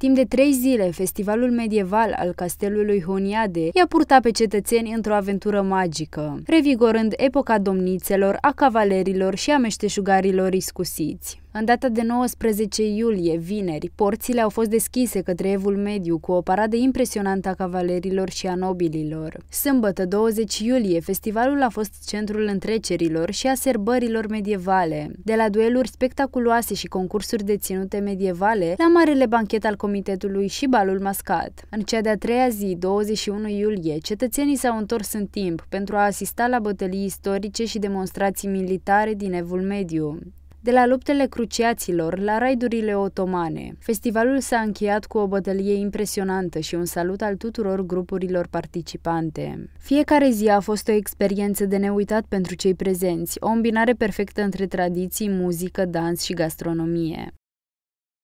Timp de trei zile, festivalul medieval al castelului Honiade i-a purtat pe cetățeni într-o aventură magică, revigorând epoca domnițelor, a cavalerilor și a meșteșugarilor iscusiți. În data de 19 iulie, vineri, porțile au fost deschise către Evul Mediu cu o paradă impresionantă a cavalerilor și a nobililor. Sâmbătă, 20 iulie, festivalul a fost centrul întrecerilor și a serbărilor medievale. De la dueluri spectaculoase și concursuri de ținute medievale, la marele banchet al comitetului și balul mascat. În cea de-a treia zi, 21 iulie, cetățenii s-au întors în timp pentru a asista la bătălii istorice și demonstrații militare din Evul Mediu de la luptele cruciaților la raidurile otomane. Festivalul s-a încheiat cu o bătălie impresionantă și un salut al tuturor grupurilor participante. Fiecare zi a fost o experiență de neuitat pentru cei prezenți, o îmbinare perfectă între tradiții, muzică, dans și gastronomie.